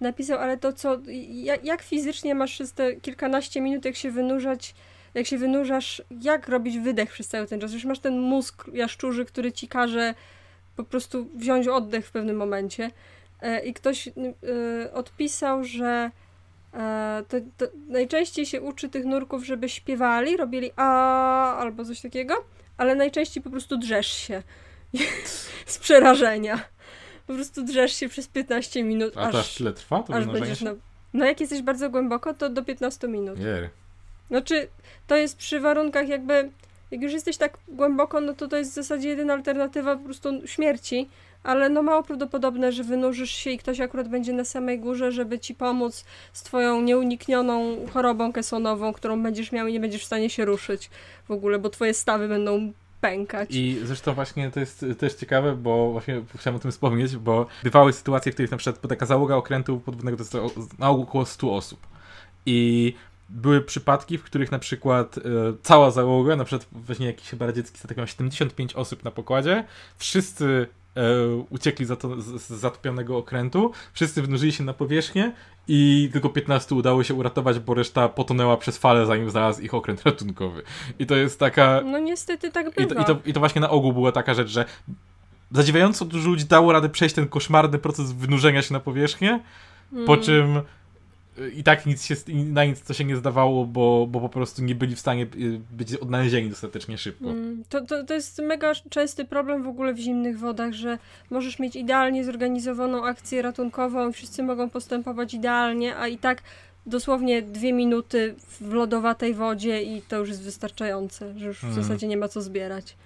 napisał, ale to co, jak, jak fizycznie masz przez te kilkanaście minut, jak się wynurzać, jak się wynurzasz, jak robić wydech przez cały ten czas? Już masz ten mózg jaszczurzy, który ci każe po prostu wziąć oddech w pewnym momencie. E, I ktoś y, odpisał, że e, to, to najczęściej się uczy tych nurków, żeby śpiewali, robili a albo coś takiego, ale najczęściej po prostu drzesz się. z przerażenia. Po prostu drzesz się przez 15 minut. A to aż tyle trwa? To aż będziesz się? No jak jesteś bardzo głęboko, to do 15 minut. Jery. Znaczy, to jest przy warunkach jakby, jak już jesteś tak głęboko, no to to jest w zasadzie jedyna alternatywa po prostu śmierci, ale no mało prawdopodobne, że wynurzysz się i ktoś akurat będzie na samej górze, żeby ci pomóc z twoją nieuniknioną chorobą kesonową, którą będziesz miał i nie będziesz w stanie się ruszyć w ogóle, bo twoje stawy będą pękać. I zresztą właśnie to jest też ciekawe, bo właśnie chciałem o tym wspomnieć, bo bywały sytuacje, w których na przykład taka załoga okrętu podwodnego to jest na ogół około 100 osób. I były przypadki, w których na przykład y, cała załoga, na przykład właśnie jakiś chyba radziecki statek miał 75 osób na pokładzie, wszyscy E, uciekli za to, z, z zatopionego okrętu. Wszyscy wynurzyli się na powierzchnię i tylko 15 udało się uratować, bo reszta potonęła przez falę, zanim znalazł ich okręt ratunkowy. I to jest taka... No niestety tak było. I to, i to, i to właśnie na ogół była taka rzecz, że zadziwiająco dużo ludzi dało radę przejść ten koszmarny proces wynurzenia się na powierzchnię, mm. po mhm. czym i tak nic się, na nic to się nie zdawało, bo, bo po prostu nie byli w stanie y, być odnalezieni dostatecznie szybko. Mm, to, to, to jest mega częsty problem w ogóle w zimnych wodach, że możesz mieć idealnie zorganizowaną akcję ratunkową, wszyscy mogą postępować idealnie, a i tak dosłownie dwie minuty w lodowatej wodzie i to już jest wystarczające, że już w hmm. zasadzie nie ma co zbierać.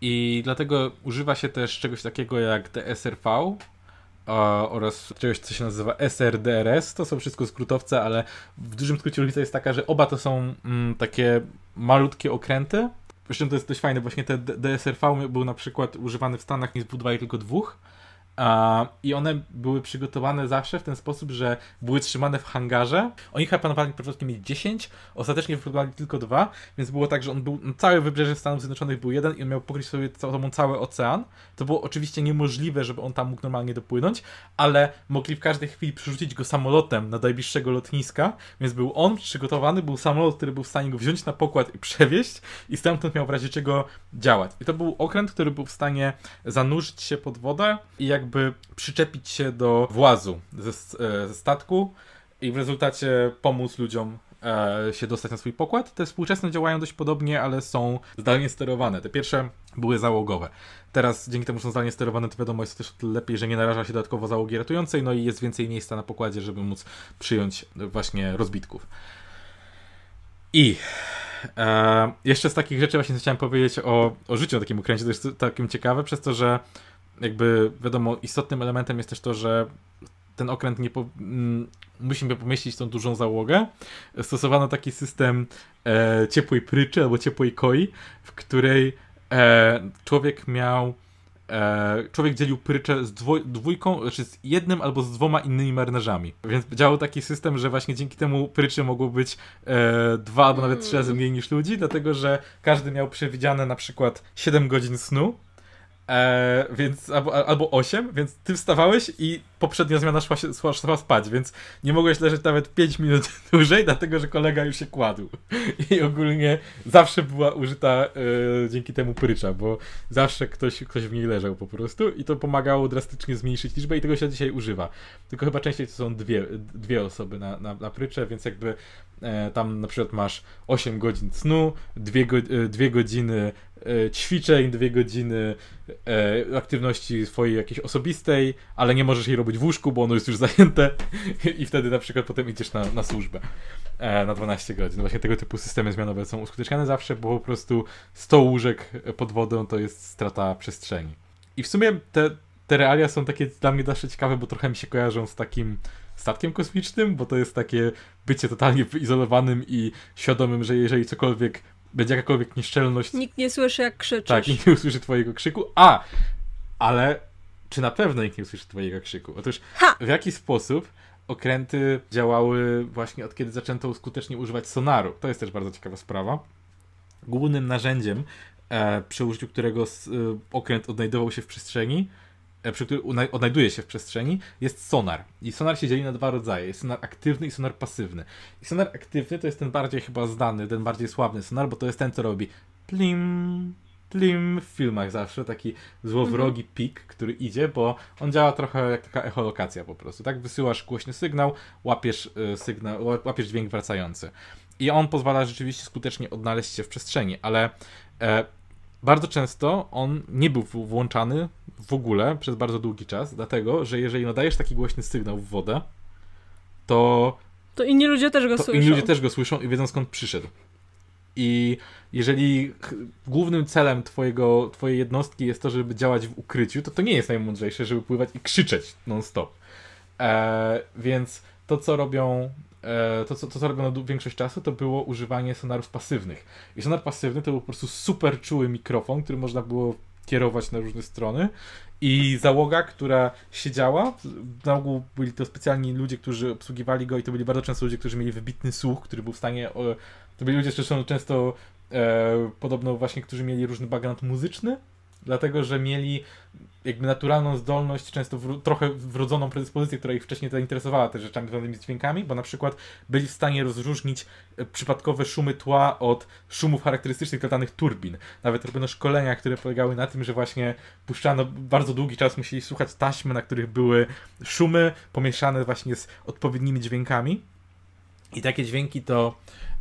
I dlatego używa się też czegoś takiego jak DSRV, a, oraz czegoś, co się nazywa SRDRS. To są wszystko skrótowce, ale w dużym skrócie różnica jest taka, że oba to są mm, takie malutkie okręty. Zresztą to jest dość fajne, właśnie te DSRV był na przykład używany w Stanach, nie zbudowali tylko dwóch i one były przygotowane zawsze w ten sposób, że były trzymane w hangarze. Oni chyba planowali początkiem mieć 10, ostatecznie wyprodukowali tylko dwa, więc było tak, że on był na no, całe wybrzeże Stanów Zjednoczonych był jeden i on miał pokryć sobie całą, cały ocean. To było oczywiście niemożliwe, żeby on tam mógł normalnie dopłynąć, ale mogli w każdej chwili przerzucić go samolotem na najbliższego lotniska, więc był on przygotowany, był samolot, który był w stanie go wziąć na pokład i przewieźć i stamtąd miał w razie czego działać. I to był okręt, który był w stanie zanurzyć się pod wodę i jak jakby przyczepić się do włazu ze, e, ze statku i w rezultacie pomóc ludziom e, się dostać na swój pokład. Te współczesne działają dość podobnie, ale są zdalnie sterowane. Te pierwsze były załogowe. Teraz dzięki temu są zdalnie sterowane, to wiadomo jest też lepiej, że nie naraża się dodatkowo załogi ratującej, no i jest więcej miejsca na pokładzie, żeby móc przyjąć właśnie rozbitków. I e, jeszcze z takich rzeczy właśnie chciałem powiedzieć o, o życiu na takim okręcie, to jest takim ciekawe, przez to, że jakby wiadomo, istotnym elementem jest też to, że ten okręt nie po, m, mm, musimy pomieścić tą dużą załogę. Stosowano taki system e, ciepłej pryczy albo ciepłej koi, w której e, człowiek miał e, człowiek dzielił pryczę z dwoj, dwójką, znaczy z jednym albo z dwoma innymi marynarzami. Więc działał taki system, że właśnie dzięki temu pryczy mogło być e, dwa albo nawet trzy razy mniej niż ludzi, dlatego że każdy miał przewidziane na przykład 7 godzin snu, E, więc albo, albo 8, więc ty wstawałeś i poprzednia zmiana szła, szła, szła spać, więc nie mogłeś leżeć nawet 5 minut dłużej, dlatego że kolega już się kładł. I ogólnie zawsze była użyta e, dzięki temu prycza, bo zawsze ktoś, ktoś w niej leżał po prostu i to pomagało drastycznie zmniejszyć liczbę i tego się dzisiaj używa. Tylko chyba częściej to są dwie, dwie osoby na, na, na prycze, więc jakby e, tam na przykład masz 8 godzin snu, 2, go, 2 e, godziny e, ćwiczeń, 2 godziny aktywności swojej jakiejś osobistej, ale nie możesz jej robić być w łóżku, bo ono jest już zajęte i wtedy na przykład potem idziesz na, na służbę e, na 12 godzin. Właśnie tego typu systemy zmianowe są uskuteczniane zawsze, bo po prostu 100 łóżek pod wodą to jest strata przestrzeni. I w sumie te, te realia są takie dla mnie zawsze ciekawe, bo trochę mi się kojarzą z takim statkiem kosmicznym, bo to jest takie bycie totalnie wyizolowanym i świadomym, że jeżeli cokolwiek będzie jakakolwiek nieszczelność... Nikt nie słyszy jak tak, krzyczysz. Tak, nikt nie usłyszy twojego krzyku, a ale czy na pewno nikt nie usłyszy twojego krzyku? Otóż ha! w jaki sposób okręty działały właśnie od kiedy zaczęto skutecznie używać sonaru? To jest też bardzo ciekawa sprawa. Głównym narzędziem, e, przy użyciu którego s, e, okręt odnajdował się w przestrzeni, e, przy którym odnajduje się w przestrzeni, jest sonar. I sonar się dzieli na dwa rodzaje. Jest sonar aktywny i sonar pasywny. I sonar aktywny to jest ten bardziej chyba zdany, ten bardziej sławny sonar, bo to jest ten, co robi plim, tlim w filmach zawsze, taki złowrogi mhm. pik, który idzie, bo on działa trochę jak taka echolokacja po prostu, tak? Wysyłasz głośny sygnał, łapiesz e, sygnał, łapiesz dźwięk wracający. I on pozwala rzeczywiście skutecznie odnaleźć się w przestrzeni, ale e, bardzo często on nie był włączany w ogóle przez bardzo długi czas, dlatego, że jeżeli nadajesz taki głośny sygnał w wodę, to... To inni ludzie też go to słyszą. Inni ludzie też go słyszą i wiedzą skąd przyszedł. I jeżeli głównym celem twojego, twojej jednostki jest to, żeby działać w ukryciu, to to nie jest najmądrzejsze, żeby pływać i krzyczeć non-stop. E, więc to, co robią e, to co, to, co na większość czasu, to było używanie sonarów pasywnych. I sonar pasywny to był po prostu super czuły mikrofon, który można było kierować na różne strony. I załoga, która siedziała, na ogół byli to specjalni ludzie, którzy obsługiwali go, i to byli bardzo często ludzie, którzy mieli wybitny słuch, który był w stanie to byli ludzie zresztą często e, podobno właśnie, którzy mieli różny background muzyczny, dlatego że mieli jakby naturalną zdolność, często w, trochę wrodzoną predyspozycję, która ich wcześniej zainteresowała te rzeczami związanymi z dźwiękami, bo na przykład byli w stanie rozróżnić e, przypadkowe szumy tła od szumów charakterystycznych dla turbin. Nawet robiono szkolenia, które polegały na tym, że właśnie puszczano bardzo długi czas, musieli słuchać taśmy, na których były szumy pomieszane właśnie z odpowiednimi dźwiękami. I takie dźwięki to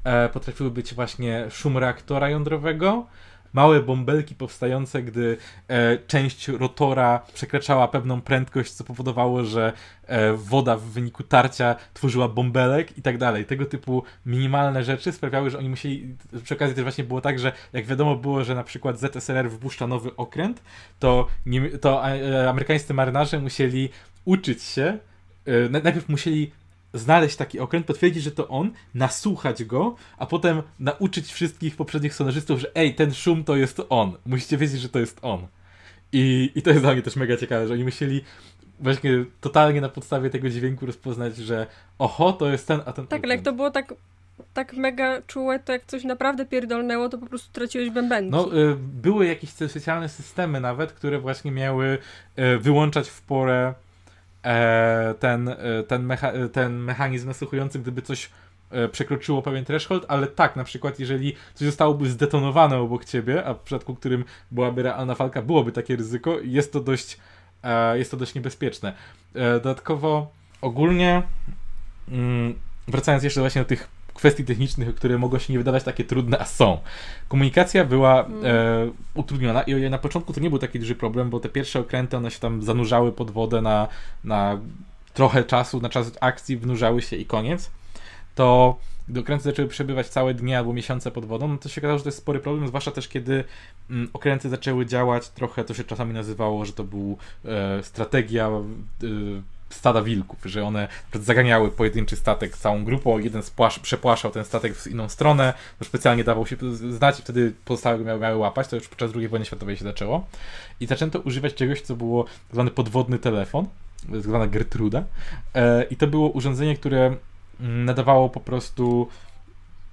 E, potrafiły być właśnie szum reaktora jądrowego, małe bąbelki powstające, gdy e, część rotora przekraczała pewną prędkość, co powodowało, że e, woda w wyniku tarcia tworzyła bąbelek i tak dalej. Tego typu minimalne rzeczy sprawiały, że oni musieli. Przy okazji też właśnie było tak, że jak wiadomo było, że na przykład ZSRR wypuszcza nowy okręt, to, nie, to amerykańscy marynarze musieli uczyć się. najpierw musieli znaleźć taki okręt, potwierdzić, że to on, nasłuchać go, a potem nauczyć wszystkich poprzednich sonarzystów, że ej, ten szum to jest on. Musicie wiedzieć, że to jest on. I, i to jest dla mnie też mega ciekawe, że oni musieli właśnie totalnie na podstawie tego dźwięku rozpoznać, że oho, to jest ten, a ten. Tak, okręt. ale jak to było tak tak mega czułe, to jak coś naprawdę pierdolnęło, to po prostu traciłeś bębenki. No, y, były jakieś specjalne systemy nawet, które właśnie miały y, wyłączać w porę E, ten, e, ten, mecha e, ten mechanizm nasłuchujący, gdyby coś przekroczyło pewien threshold, ale tak, na przykład jeżeli coś zostałoby zdetonowane obok ciebie, a w przypadku którym byłaby realna walka, byłoby takie ryzyko, jest to dość, jest to dość niebezpieczne. Dodatkowo ogólnie mm, wracając jeszcze właśnie do tych kwestii technicznych, które mogą się nie wydawać takie trudne, a są. Komunikacja była e, mm. e, utrudniona i na początku to nie był taki duży problem, bo te pierwsze okręty, one się tam zanurzały pod wodę na, na trochę czasu, na czas akcji, wnurzały się i koniec. To okręty zaczęły przebywać całe dnie albo miesiące pod wodą, no to się okazało, że to jest spory problem, zwłaszcza też kiedy mm, okręty zaczęły działać trochę, to się czasami nazywało, że to był e, strategia e, stada wilków, że one zaganiały pojedynczy statek całą grupą, jeden spłasz, przepłaszał ten statek w inną stronę, no specjalnie dawał się znać i wtedy pozostałe go miały, miały łapać, to już podczas II wojny światowej się zaczęło. I zaczęto używać czegoś, co było tak zwany podwodny telefon, tak zwana Gertruda e, i to było urządzenie, które mm, nadawało po prostu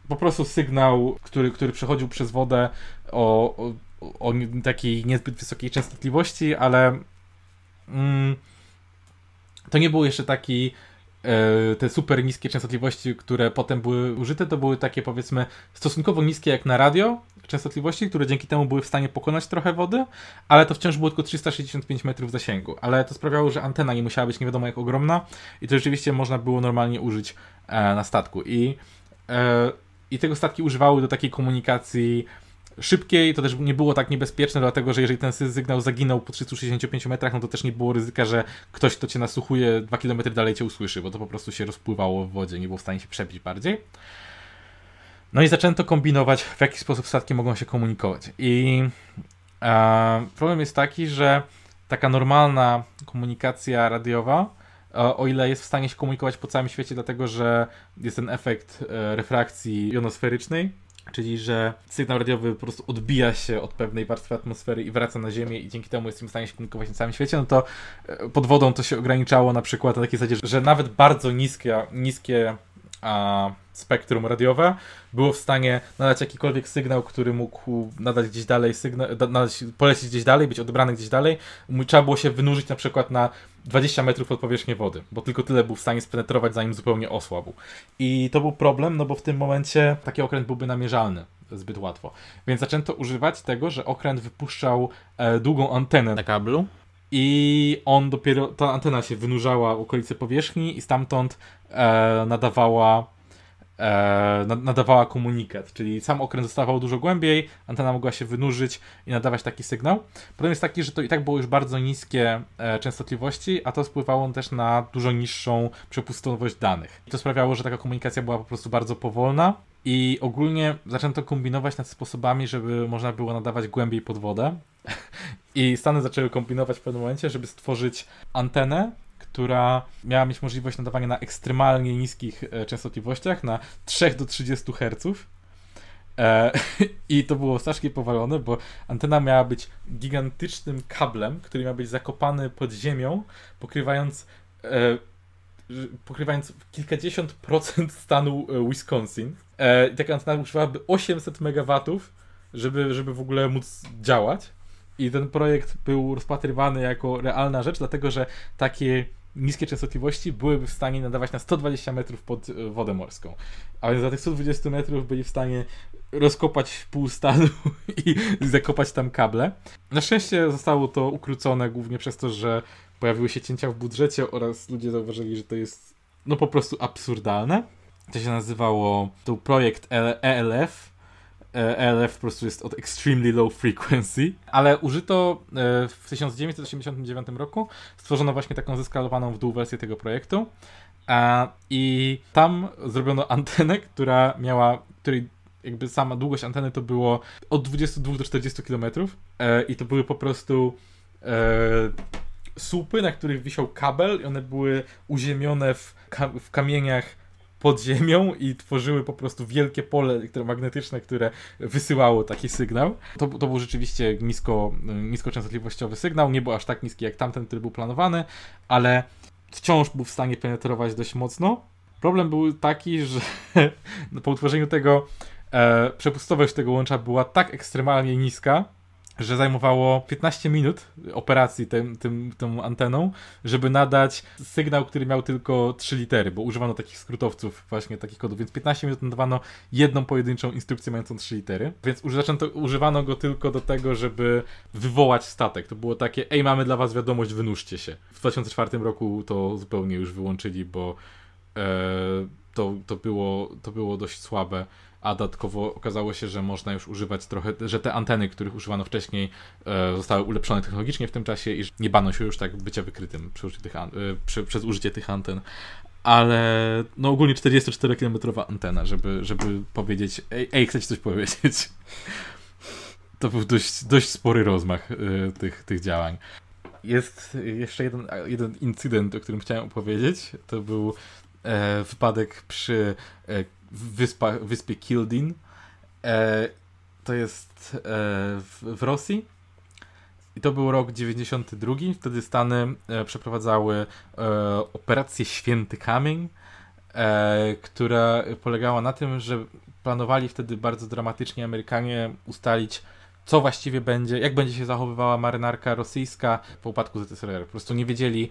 po prostu sygnał, który, który przechodził przez wodę o, o, o takiej niezbyt wysokiej częstotliwości, ale mm, to nie był jeszcze taki e, te super niskie częstotliwości, które potem były użyte, to były takie powiedzmy stosunkowo niskie jak na radio częstotliwości, które dzięki temu były w stanie pokonać trochę wody, ale to wciąż było tylko 365 metrów zasięgu. Ale to sprawiało, że antena nie musiała być nie wiadomo jak ogromna i to rzeczywiście można było normalnie użyć e, na statku. I, e, i tego statki używały do takiej komunikacji szybkiej, to też nie było tak niebezpieczne, dlatego że jeżeli ten sygnał zaginął po 365 metrach, no to też nie było ryzyka, że ktoś, kto cię nasłuchuje 2 km dalej cię usłyszy, bo to po prostu się rozpływało w wodzie, nie było w stanie się przebić bardziej. No i zaczęto kombinować, w jaki sposób statki mogą się komunikować. I e, problem jest taki, że taka normalna komunikacja radiowa, o ile jest w stanie się komunikować po całym świecie, dlatego że jest ten efekt e, refrakcji jonosferycznej, Czyli, że sygnał radiowy po prostu odbija się od pewnej warstwy atmosfery i wraca na Ziemię i dzięki temu jesteśmy w stanie się komunikować na całym świecie, no to e, pod wodą to się ograniczało na przykład na takiej zasadzie, że nawet bardzo niskie, niskie a spektrum radiowe było w stanie nadać jakikolwiek sygnał, który mógł nadać gdzieś dalej sygnał, nadać, gdzieś dalej, być odbrany gdzieś dalej. Trzeba było się wynurzyć na przykład na 20 metrów od powierzchni wody, bo tylko tyle był w stanie spenetrować, zanim zupełnie osłabł. I to był problem, no bo w tym momencie taki okręt byłby namierzalny zbyt łatwo. Więc zaczęto używać tego, że okręt wypuszczał e, długą antenę. Na kablu? i on dopiero, ta antena się wynurzała w okolicy powierzchni i stamtąd e, nadawała e, nadawała komunikat, czyli sam okręt zostawał dużo głębiej, antena mogła się wynurzyć i nadawać taki sygnał. Problem jest taki, że to i tak było już bardzo niskie e, częstotliwości, a to spływało też na dużo niższą przepustowość danych. I to sprawiało, że taka komunikacja była po prostu bardzo powolna. I ogólnie zaczęto kombinować nad sposobami, żeby można było nadawać głębiej pod wodę. I Stany zaczęły kombinować w pewnym momencie, żeby stworzyć antenę, która miała mieć możliwość nadawania na ekstremalnie niskich e, częstotliwościach, na 3 do 30 Hz. E, I to było strasznie powalone, bo antena miała być gigantycznym kablem, który miał być zakopany pod ziemią, pokrywając e, pokrywając kilkadziesiąt procent stanu Wisconsin. I taka antena używałaby 800 MW, żeby, żeby w ogóle móc działać. I ten projekt był rozpatrywany jako realna rzecz, dlatego że takie niskie częstotliwości byłyby w stanie nadawać na 120 metrów pod e, wodę morską. A więc za tych 120 metrów byli w stanie rozkopać pół stanu i zakopać tam kable. Na szczęście zostało to ukrócone głównie przez to, że pojawiły się cięcia w budżecie oraz ludzie zauważyli, że to jest no po prostu absurdalne. To się nazywało to projekt ELF, ELF e po prostu jest od extremely low frequency, ale użyto e, w 1989 roku, stworzono właśnie taką zeskalowaną w dół wersję tego projektu i tam zrobiono antenę, która miała, której jakby sama długość anteny to było od 22 do 40 km e, i to były po prostu słupy, na których wisiał kabel i one były uziemione w, w kamieniach pod ziemią i tworzyły po prostu wielkie pole elektromagnetyczne, magnetyczne, które wysyłało taki sygnał. To, to był rzeczywiście nisko, e, niskoczęstotliwościowy sygnał, nie był aż tak niski jak tamten, który był planowany, ale wciąż był w stanie penetrować dość mocno. Problem był taki, że po utworzeniu tego e, przepustowość tego łącza była tak ekstremalnie niska, że zajmowało 15 minut operacji tym, tym, tą anteną, żeby nadać sygnał, który miał tylko 3 litery, bo używano takich skrótowców, właśnie takich kodów, więc 15 minut nadawano jedną pojedynczą instrukcję mającą 3 litery, więc zaczęto, używano go tylko do tego, żeby wywołać statek. To było takie, ej, mamy dla was wiadomość, wynurzcie się. W 2004 roku to zupełnie już wyłączyli, bo e, to, to, było, to było dość słabe a dodatkowo okazało się, że można już używać trochę, że te anteny, których używano wcześniej, e, zostały ulepszone technologicznie w tym czasie i nie bano się już tak bycia wykrytym przy tych, e, przy, przez użycie tych anten. Ale no ogólnie 44-kilometrowa antena, żeby, żeby powiedzieć, ej, ej, chcecie coś powiedzieć. To był dość, dość spory rozmach e, tych, tych działań. Jest jeszcze jeden, jeden incydent, o którym chciałem opowiedzieć. To był E, wypadek przy e, w wyspie Kildin. E, to jest e, w, w, Rosji. I to był rok 92. Wtedy Stany e, przeprowadzały e, operację Święty Kamień, e, która polegała na tym, że planowali wtedy bardzo dramatycznie Amerykanie ustalić, co właściwie będzie, jak będzie się zachowywała marynarka rosyjska po upadku ZSRR. Po prostu nie wiedzieli,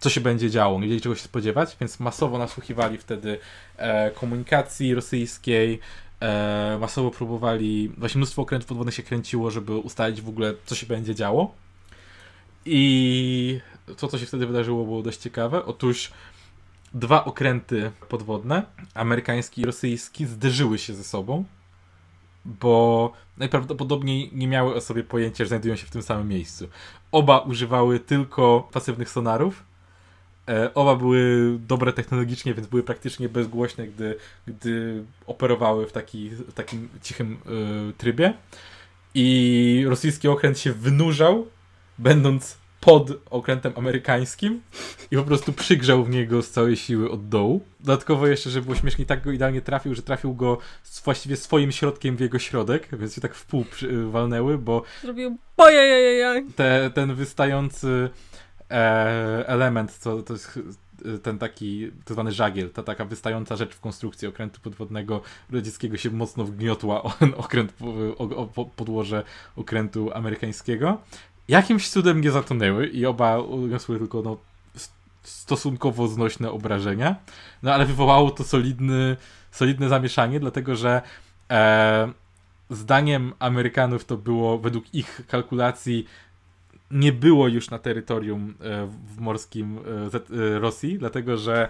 co się będzie działo, nie wiedzieli czego się spodziewać, więc masowo nasłuchiwali wtedy e, komunikacji rosyjskiej, e, masowo próbowali, właśnie mnóstwo okrętów podwodnych się kręciło, żeby ustalić w ogóle, co się będzie działo. I to, co się wtedy wydarzyło, było dość ciekawe. Otóż dwa okręty podwodne, amerykański i rosyjski, zderzyły się ze sobą, bo najprawdopodobniej nie miały o sobie pojęcia, że znajdują się w tym samym miejscu. Oba używały tylko pasywnych sonarów, E, oba były dobre technologicznie, więc były praktycznie bezgłośne, gdy, gdy operowały w taki, w takim cichym e, trybie. I rosyjski okręt się wynurzał, będąc pod okrętem amerykańskim i po prostu przygrzał w niego z całej siły od dołu. Dodatkowo jeszcze, żeby było śmiesznie, tak go idealnie trafił, że trafił go z, właściwie swoim środkiem w jego środek, więc się tak w pół przy, walnęły, bo... Zrobił ja Te, ten wystający E, element, co to jest e, ten taki tak zwany żagiel, ta taka wystająca rzecz w konstrukcji okrętu podwodnego radzieckiego się mocno wgniotła o, okręt, o, o, podłoże okrętu amerykańskiego. Jakimś cudem nie zatonęły i oba uniosły tylko no, stosunkowo znośne obrażenia, no ale wywołało to solidny, solidne zamieszanie, dlatego że e, zdaniem Amerykanów to było według ich kalkulacji nie było już na terytorium e, w morskim e, e, Rosji, dlatego że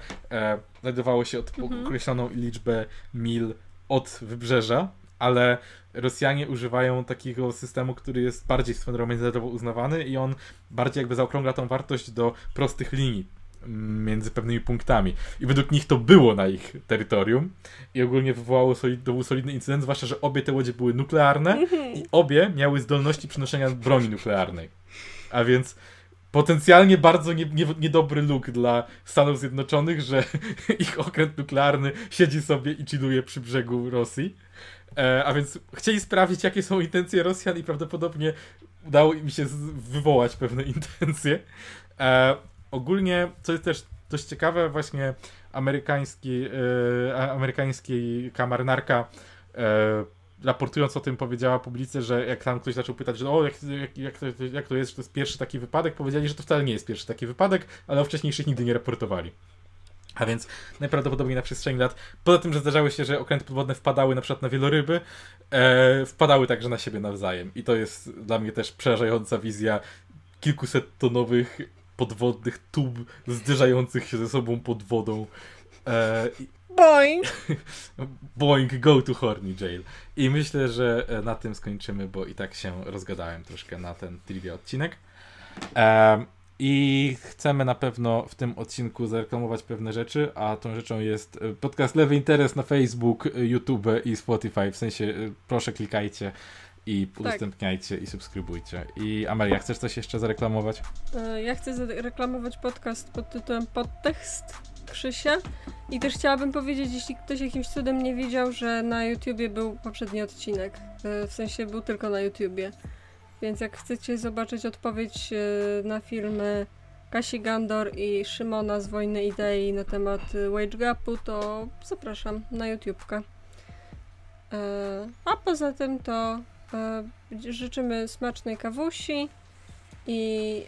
znajdowało się od mhm. określoną liczbę mil od wybrzeża, ale Rosjanie używają takiego systemu, który jest bardziej stroną międzynarodowo uznawany i on bardziej jakby zaokrągla tą wartość do prostych linii mm, między pewnymi punktami. I według nich to było na ich terytorium i ogólnie wywołało solid, to był solidny incydent, zwłaszcza, że obie te łodzie były nuklearne mhm. i obie miały zdolności przynoszenia broni nuklearnej. A więc potencjalnie bardzo nie, nie, niedobry look dla Stanów Zjednoczonych, że ich okręt nuklearny siedzi sobie i chilluje przy brzegu Rosji. E, a więc chcieli sprawdzić, jakie są intencje Rosjan i prawdopodobnie udało im się wywołać pewne intencje. E, ogólnie, co jest też dość ciekawe, właśnie amerykański, e, amerykański kamarnarka e, raportując o tym powiedziała publicy, że jak tam ktoś zaczął pytać, że o, jak, jak, jak, to, jak, to, jest, że to jest pierwszy taki wypadek, powiedzieli, że to wcale nie jest pierwszy taki wypadek, ale o wcześniejszych nigdy nie raportowali. A więc najprawdopodobniej na przestrzeni lat, poza tym, że zdarzały się, że okręty podwodne wpadały na przykład na wieloryby, e, wpadały także na siebie nawzajem. I to jest dla mnie też przerażająca wizja kilkuset tonowych podwodnych tub zderzających się ze sobą pod wodą. E, Boing! Boing, go to horny jail. I myślę, że e, na tym skończymy, bo i tak się rozgadałem troszkę na ten trivia odcinek. Um, i chcemy na pewno w tym odcinku zareklamować pewne rzeczy, a tą rzeczą jest e, podcast Lewy Interes na Facebook, YouTube i Spotify. W sensie e, proszę klikajcie i tak. udostępniajcie i subskrybujcie. I Amelia, chcesz coś jeszcze zareklamować? Ja chcę zareklamować podcast pod tytułem Podtekst Krzysia. I też chciałabym powiedzieć, jeśli ktoś jakimś cudem nie widział, że na YouTubie był poprzedni odcinek. E, w sensie był tylko na YouTubie. Więc jak chcecie zobaczyć odpowiedź e, na filmy Kasi Gandor i Szymona z Wojny Idei na temat e, wage gapu, to zapraszam na YouTubkę. A poza tym to życzymy smacznej kawusi i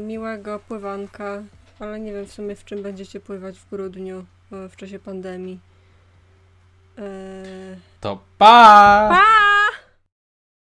miłego pływanka ale nie wiem w sumie w czym będziecie pływać w grudniu e, w czasie pandemii. Eee... To pa! Pa!